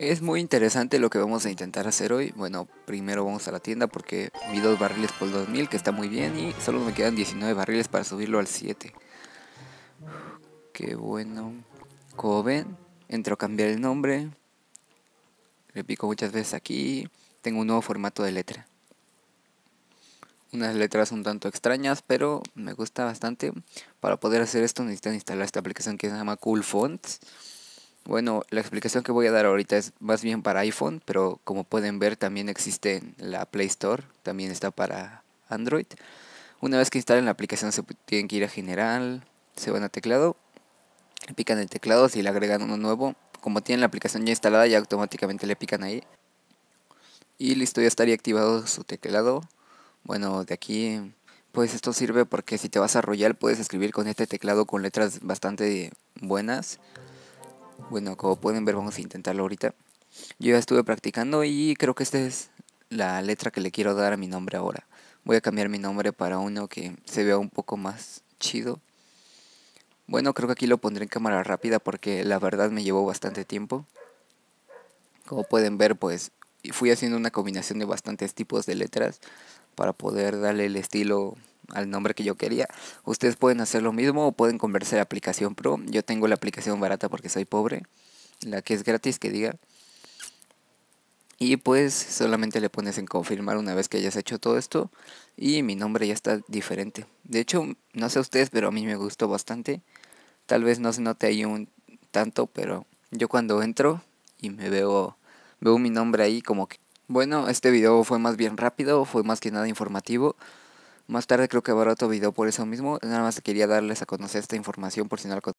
Es muy interesante lo que vamos a intentar hacer hoy. Bueno, primero vamos a la tienda porque vi dos barriles por 2000 que está muy bien y solo me quedan 19 barriles para subirlo al 7. Qué bueno. Como ven, entro a cambiar el nombre. Le pico muchas veces aquí. Tengo un nuevo formato de letra. Unas letras un tanto extrañas, pero me gusta bastante. Para poder hacer esto necesitan instalar esta aplicación que se llama Cool Fonts bueno, la explicación que voy a dar ahorita es más bien para iPhone, pero como pueden ver también existe en la Play Store, también está para Android. Una vez que instalen la aplicación se tienen que ir a General, se van a Teclado, pican el teclado, si le agregan uno nuevo, como tienen la aplicación ya instalada ya automáticamente le pican ahí. Y listo, ya estaría activado su teclado. Bueno, de aquí pues esto sirve porque si te vas a Royal puedes escribir con este teclado con letras bastante buenas. Bueno, como pueden ver, vamos a intentarlo ahorita. Yo ya estuve practicando y creo que esta es la letra que le quiero dar a mi nombre ahora. Voy a cambiar mi nombre para uno que se vea un poco más chido. Bueno, creo que aquí lo pondré en cámara rápida porque la verdad me llevó bastante tiempo. Como pueden ver, pues fui haciendo una combinación de bastantes tipos de letras para poder darle el estilo al nombre que yo quería. Ustedes pueden hacer lo mismo o pueden convertirse a aplicación Pro. Yo tengo la aplicación barata porque soy pobre, la que es gratis que diga. Y pues solamente le pones en confirmar una vez que hayas hecho todo esto y mi nombre ya está diferente. De hecho, no sé ustedes, pero a mí me gustó bastante. Tal vez no se note ahí un tanto, pero yo cuando entro y me veo veo mi nombre ahí como que bueno, este video fue más bien rápido, fue más que nada informativo. Más tarde creo que habrá otro video por eso mismo, nada más quería darles a conocer esta información por si no la